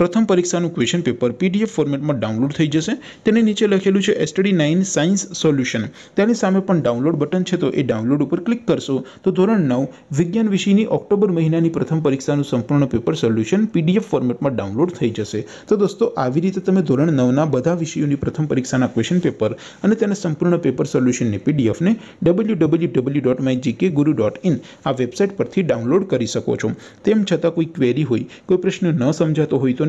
પ્રથમ પરીક્ષાનું question paper PDF ફોર્મેટમાં ડાઉનલોડ થઈ જશે તેની નીચે લખેલું છે એસટડી નાઇન સાયન્સ સોલ્યુશન તેની સામે પણ ડાઉનલોડ બટન છે તો એ ડાઉનલોડ ઉપર ક્લિક કરશો તો ધોરણ નવ વિજ્ઞાન વિષયની ઓક્ટોબર મહિનાની પ્રથમ પરીક્ષાનું સંપૂર્ણ પેપર સોલ્યુશન પીડીએફ ફોર્મેટમાં ડાઉનલોડ થઈ જશે તો દોસ્તો આવી રીતે તમે ધોરણ નવના બધા વિષયોની પ્રથમ પરીક્ષાના ક્વેશ્ચન પેપર અને તેના સંપૂર્ણ પેપર સોલ્યુશનની પીડીએફને W W W dot my GK guru dot in આ વેબસાઇટ પરથી ડાઉનલોડ કરી શકો છો તેમ છતાં કોઈ ક્વેરી હોય કોઈ પ્રશ્ન ન સમજાતો હોય તો